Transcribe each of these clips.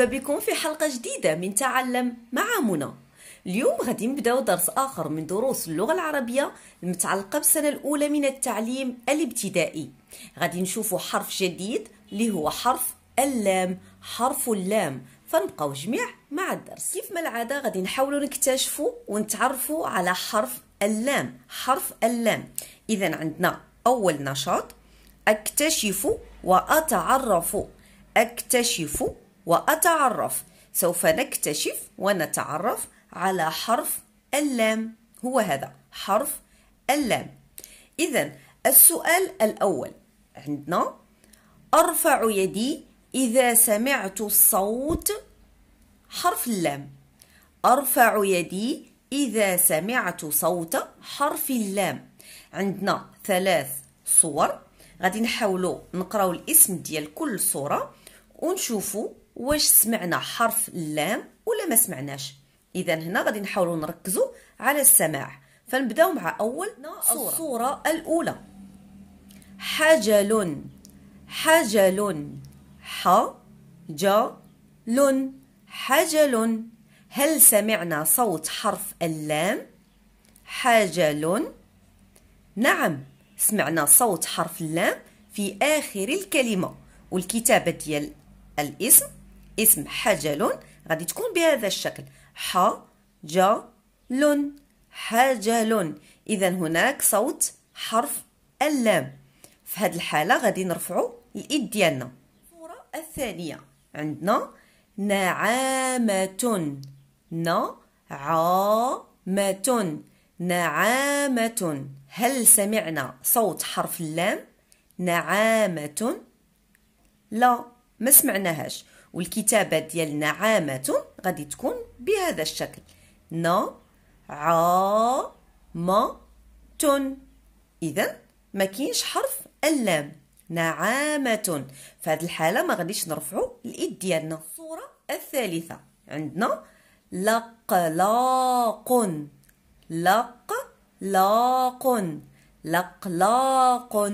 مرحبا بكم في حلقة جديدة من تعلم مع منى اليوم غادي نبداو درس آخر من دروس اللغة العربية المتعلقة بالسنة الأولى من التعليم الابتدائي غادي نشوفوا حرف جديد اللي هو حرف اللام حرف اللام فنبقاو جميع مع الدرس كيف ما العادة غادي نحاولوا نكتشفوا ونتعرفوا على حرف اللام حرف اللام إذا عندنا أول نشاط أكتشف وأتعرف أكتشف وأتعرف سوف نكتشف ونتعرف على حرف اللام هو هذا حرف اللام إذا السؤال الأول عندنا أرفع يدي إذا سمعت الصوت حرف اللام أرفع يدي إذا سمعت صوت حرف اللام عندنا ثلاث صور غادي نحاولوا نقراو الاسم ديال كل صورة ونشوفوا واش سمعنا حرف اللام ولا ما سمعناش اذا هنا غادي نحاولوا نركزوا على السماع فنبداو مع اول صورة. الصوره الاولى حجل حجل ح ج ل حجل هل سمعنا صوت حرف اللام حجل نعم سمعنا صوت حرف اللام في آخر الكلمة والكتابة ديال الاسم اسم حجل غادي تكون بهذا الشكل ح ج ل حجل اذا هناك صوت حرف اللام في هذه الحاله غادي نرفعوا الايد ديالنا الصوره الثانيه عندنا نعامه نعامه نعامه هل سمعنا صوت حرف اللام نعامه لا ما سمعناهاش والكتابة ديالنا عامة غادي تكون بهذا الشكل ن ع م تن إذا ما كاينش حرف اللام نعامة فهاد الحالة ما غاديش نرفعو الإيد ديالنا الصورة الثالثة عندنا لقلاق لقلاق لقلاق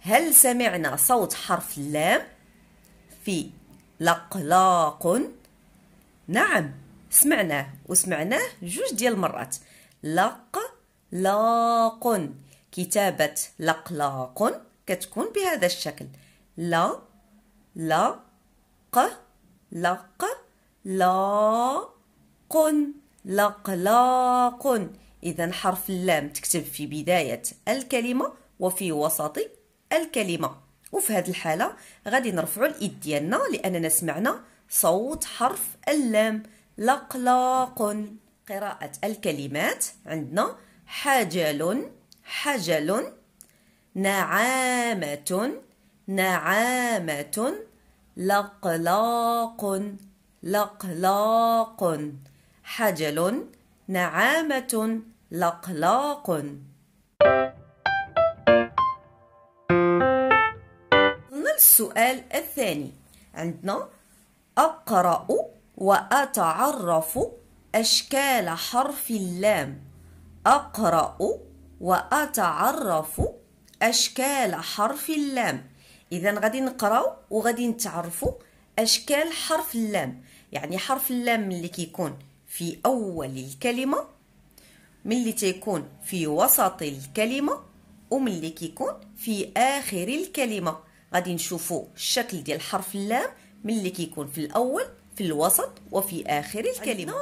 هل سمعنا صوت حرف اللام في لقلاق نعم سمعناه وسمعناه جوج ديال المرات لقلاق كتابة لقلاق كتكون بهذا الشكل لا لا ق لق لاق لقلاق إذا حرف اللام تكتب في بداية الكلمة وفي وسط الكلمة وفي هذه الحاله غادي نرفعوا الايد ديالنا لاننا سمعنا صوت حرف اللام لقلاق قراءه الكلمات عندنا حجل حجل نعامه نعامه لقلاق لقلاق حجل نعامه لقلاق السؤال الثاني عندنا أقرأ وأتعرف أشكال حرف اللام أقرأ وأتعرف أشكال حرف اللام إذا غادي نقراو وغادي نتعرفوا أشكال حرف اللام يعني حرف اللام ملي كيكون في أول الكلمة ملي تيكون في وسط الكلمة وملي كيكون في آخر الكلمة غادي نشوفوا الشكل ديال حرف اللام ملي كيكون في الاول في الوسط وفي اخر الكلمه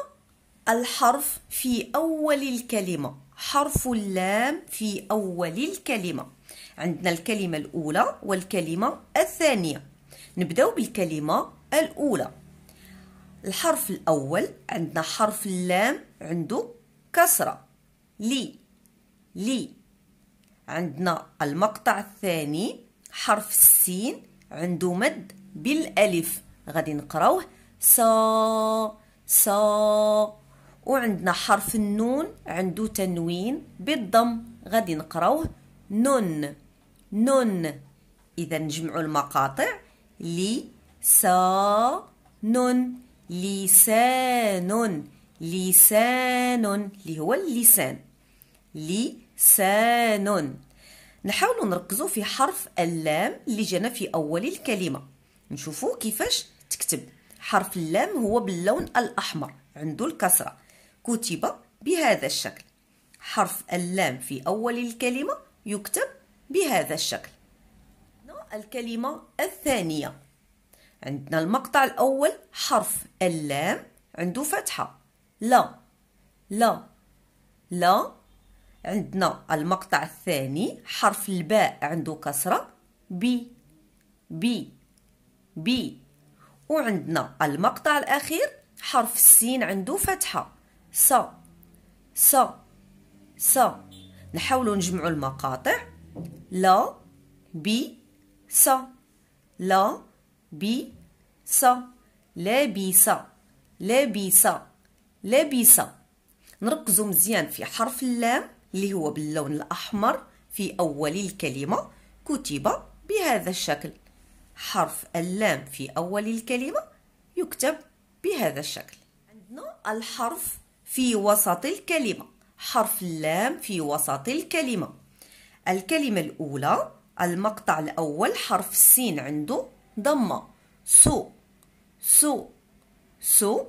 الحرف في اول الكلمه حرف اللام في اول الكلمه عندنا الكلمه الاولى والكلمه الثانيه نبداو بالكلمه الاولى الحرف الاول عندنا حرف اللام عنده كسره لي لي عندنا المقطع الثاني حرف السين عنده مد بالالف غادي نقراوه صا صا وعندنا حرف النون عنده تنوين بالضم غادي نقراوه نون نون اذا نجمعوا المقاطع لي سا نون لسان لسان اللي هو اللسان لسان نحاول نركزوا في حرف اللام اللي جانا في أول الكلمة نشوفوا كيفاش تكتب حرف اللام هو باللون الأحمر عنده الكسرة كتب بهذا الشكل حرف اللام في أول الكلمة يكتب بهذا الشكل الكلمة الثانية عندنا المقطع الأول حرف اللام عنده فتحة لا لا لا عندنا المقطع الثاني حرف الباء عنده كسرة بي بي بي وعندنا المقطع الأخير حرف السين عنده فتحة س س س نحاولوا نجمع المقاطع لا بي س لا بي س لا بي لابس نركزوا مزيان في حرف اللام اللي هو باللون الأحمر في أول الكلمة كتب بهذا الشكل حرف اللام في أول الكلمة يكتب بهذا الشكل عندنا الحرف في وسط الكلمة حرف اللام في وسط الكلمة الكلمة الأولى المقطع الأول حرف السين عنده ضمة سو سو سو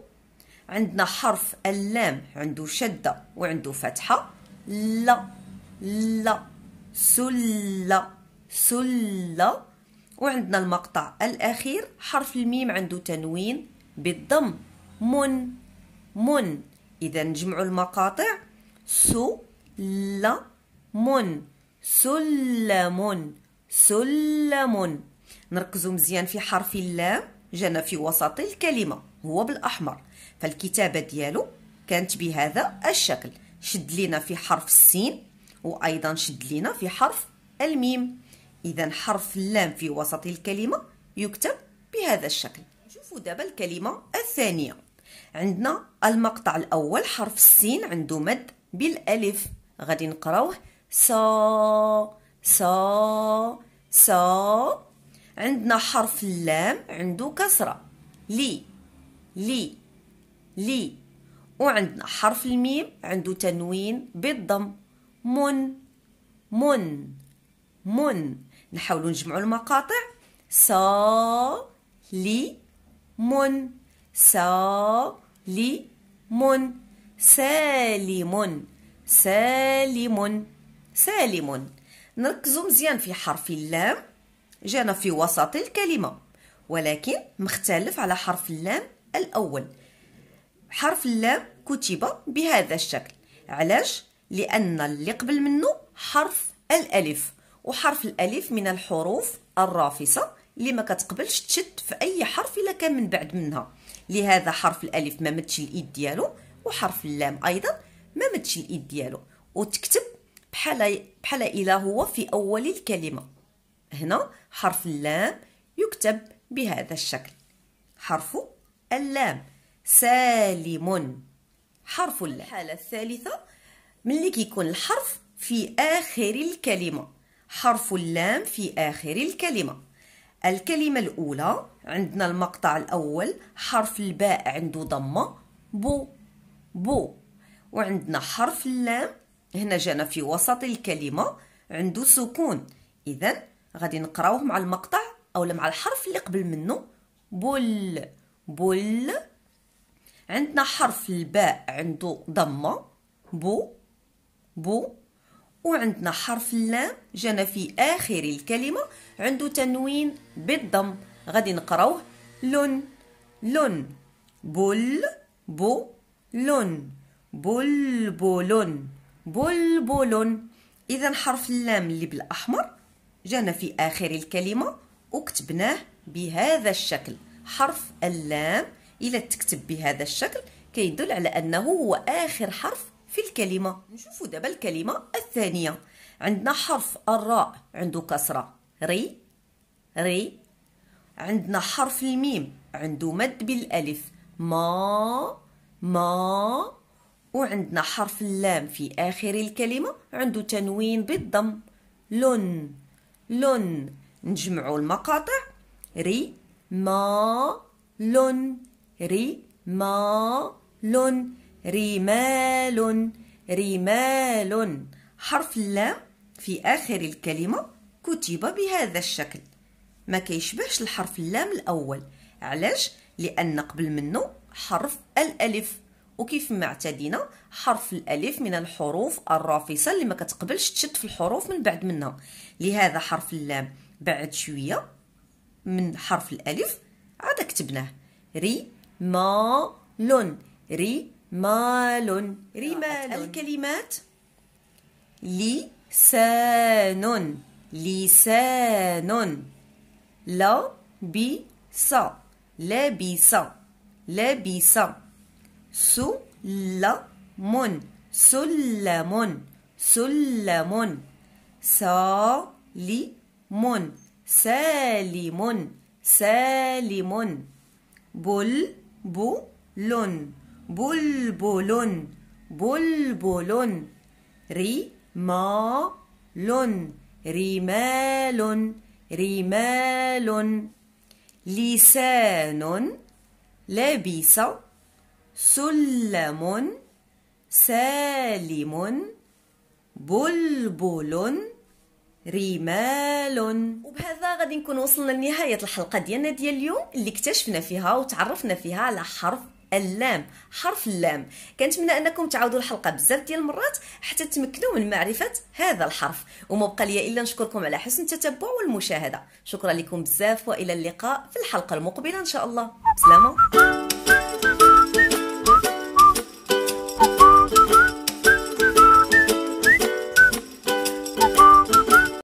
عندنا حرف اللام عنده شدة وعنده فتحة ل ل سل سل وعندنا المقطع الأخير حرف الميم عنده تنوين بالضم من من إذا نجمع المقاطع سو ل من سلم سلم نركزوا مزيان في حرف اللام جانا في وسط الكلمة هو بالأحمر فالكتابة ديالو كانت بهذا الشكل شد لينا في حرف السين وايضا شد لينا في حرف الميم اذا حرف اللام في وسط الكلمه يكتب بهذا الشكل نشوفوا دابا الكلمه الثانيه عندنا المقطع الاول حرف السين عنده مد بالالف غادي نقراوه سا سا سا عندنا حرف اللام عنده كسره لي لي لي وعندنا حرف الميم عنده تنوين بالضم من من من نحاولوا نجمعوا المقاطع سا لي من سا لي من سالم سالم سالم نركزوا مزيان في حرف اللام جانا في وسط الكلمة ولكن مختلف على حرف اللام الأول حرف اللام كتب بهذا الشكل علاش لان اللي قبل منه حرف الالف وحرف الالف من الحروف الرافصه اللي ما كتقبلش تشد في اي حرف الا كان من بعد منها لهذا حرف الالف ما مدش الايد ديالو وحرف اللام ايضا ما مدش الايد ديالو وتكتب بحال بحال الى هو في اول الكلمه هنا حرف اللام يكتب بهذا الشكل حرف اللام سالم حرف اللام الحالة الثالثة ملي كيكون الحرف في آخر الكلمة حرف اللام في آخر الكلمة الكلمة الأولى عندنا المقطع الأول حرف الباء عنده ضمة بو بو وعندنا حرف اللام هنا جانا في وسط الكلمة عنده سكون إذا غادي نقراوه مع المقطع أو مع الحرف اللي قبل منه بول بول عندنا حرف الباء عنده ضمة بو بو وعندنا حرف اللام جانا في آخر الكلمة عنده تنوين بالضم غادي نقراوه لون لون بل بو لون بول بولون إذا حرف اللام اللي بالأحمر جانا في آخر الكلمة وكتبناه بهذا الشكل حرف اللام إلا تكتب بهذا الشكل كيدل على أنه هو آخر حرف في الكلمة نشوفوا دابا الكلمة الثانية عندنا حرف الراء عنده كسرة ري ري عندنا حرف الميم عنده مد بالألف ما ما وعندنا حرف اللام في آخر الكلمة عنده تنوين بالضم لن لن نجمعوا المقاطع ري ما لن رمال رمال رمال حرف لا في آخر الكلمة كتب بهذا الشكل ما كيشبهش الحرف اللام الأول علاش؟ لأن قبل منه حرف الألف وكيف ما اعتدينا حرف الألف من الحروف الرافصة اللي ما كتقبلش تشد في الحروف من بعد منها لهذا حرف اللام بعد شوية من حرف الألف عاد كتبناه ري مال رمال رمال آه، الكلمات لسان لسان لبس لبس لبس سلم سلم سلم سالم سالم سالم بل بول بلبل بلبل رمال رمال رمال لسان لبس سلم سالم بلبل رمال وبهذا غادي نكون وصلنا لنهاية الحلقة ديالنا ديال اليوم اللي اكتشفنا فيها وتعرفنا فيها على حرف اللام حرف اللام كنتمنى انكم تعاودوا الحلقه بزاف ديال المرات حتى تمكنوا من معرفه هذا الحرف وما بقى لي الا نشكركم على حسن التتبع والمشاهده شكرا لكم بزاف والى اللقاء في الحلقه المقبله ان شاء الله سلامه